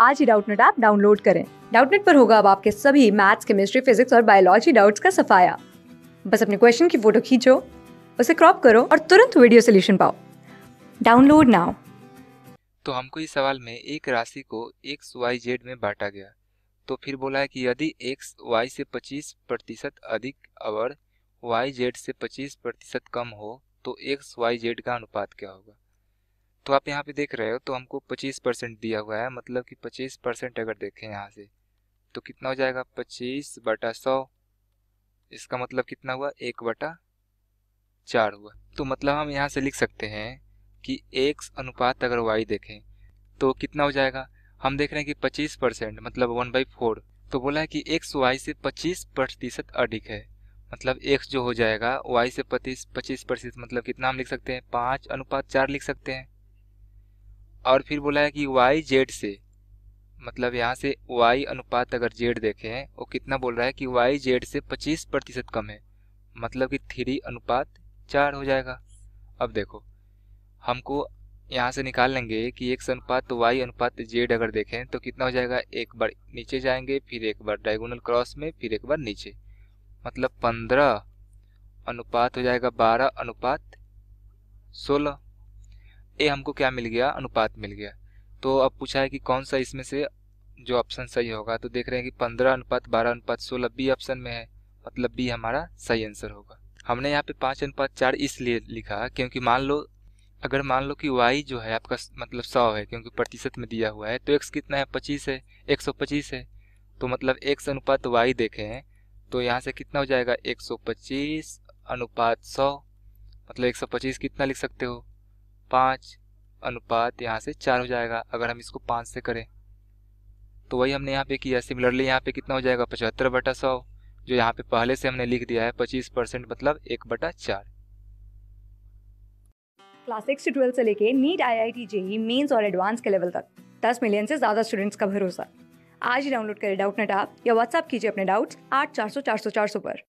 आज ही Doubtnut app download करें डाउटनेट पर होगा अब आपके सभी मैथ्स केमिस्ट्री फिजिक्स और बायोलॉजी डाउट्स का सफाया बस अपने क्वेश्चन की फोटो खींचो उसे क्रॉप करो और तुरंत वीडियो सोल्यूशन पाओ डाउनलोड नाउ तो हमको इस सवाल में एक राशि को एक वाई जेड में बांटा गया तो फिर बोला है कि यदि एक्स वाई से 25 प्रतिशत अधिक और वाई जेड से 25 प्रतिशत कम हो तो एक्स वाई जेड का अनुपात क्या होगा तो आप यहाँ पे देख रहे हो तो हमको 25 परसेंट दिया हुआ है मतलब कि 25 परसेंट अगर देखें यहाँ से तो कितना हो जाएगा 25 बटा सौ इसका मतलब कितना हुआ एक बटा चार हुआ तो मतलब हम यहाँ से लिख सकते हैं कि एक्स अनुपात अगर वाई देखें तो कितना हो जाएगा हम देख रहे हैं कि पच्चीस परसेंट मतलब वन बाई फोर तो बोला है कि एक्स वाई से पच्चीस प्रतिशत अधिक है मतलब एक्स जो हो जाएगा वाई से पच्चीस पच्चीस प्रतिशत मतलब कितना हम लिख सकते हैं पाँच अनुपात चार लिख सकते हैं और फिर बोला है कि वाई जेड से मतलब यहाँ से वाई अनुपात अगर जेड देखें वो कितना बोल रहा है कि वाई जेड से 25 प्रतिशत कम है मतलब कि थ्री अनुपात चार हो जाएगा अब देखो हमको यहाँ से निकाल लेंगे कि एक अनुपात वाई अनुपात जेड अगर देखें तो कितना हो जाएगा एक बार नीचे जाएंगे फिर एक बार डायगोनल क्रॉस में फिर एक बार नीचे मतलब पंद्रह अनुपात हो जाएगा बारह अनुपात सोलह ए हमको क्या मिल गया अनुपात मिल गया तो अब पूछा है कि कौन सा इसमें से जो ऑप्शन सही होगा तो देख रहे हैं कि पंद्रह अनुपात बारह अनुपात सोलह बी ऑप्शन में है मतलब बी हमारा सही आंसर होगा हमने यहाँ पे पाँच अनुपात चार इसलिए लिखा क्योंकि मान लो अगर मान लो कि वाई जो है आपका मतलब सौ है क्योंकि प्रतिशत में दिया हुआ है तो एक्स कितना है पच्चीस है एक सौ पच्चीस है तो मतलब एक्स अनुपात वाई देखे हैं तो यहाँ से कितना हो जाएगा एक सौ पच्चीस अनुपात सौ मतलब एक सौ पच्चीस कितना लिख सकते हो पाँच अनुपात यहाँ से चार हो जाएगा अगर हम इसको पाँच से करें तो वही हमने यहाँ पे किया सिमिलरली यहाँ पे कितना हो जाएगा पचहत्तर बटा सौ जो यहाँ पे पहले से हमने लिख दिया है पच्चीस परसेंट मतलब एक बटा चार क्लास सिक्स से ट्वेल्थ से लेके NEET I I T JEE mains और एडवांस के लेवल तक दस मिलियन से ज़्यादा स्टूडेंट्स का भरोसा आज ही डाउनलोड करें डाउट नेट आप या व्हाट्सअप कीजिए अपने डाउट्स आठ चार सौ चार सौ चार सौ पर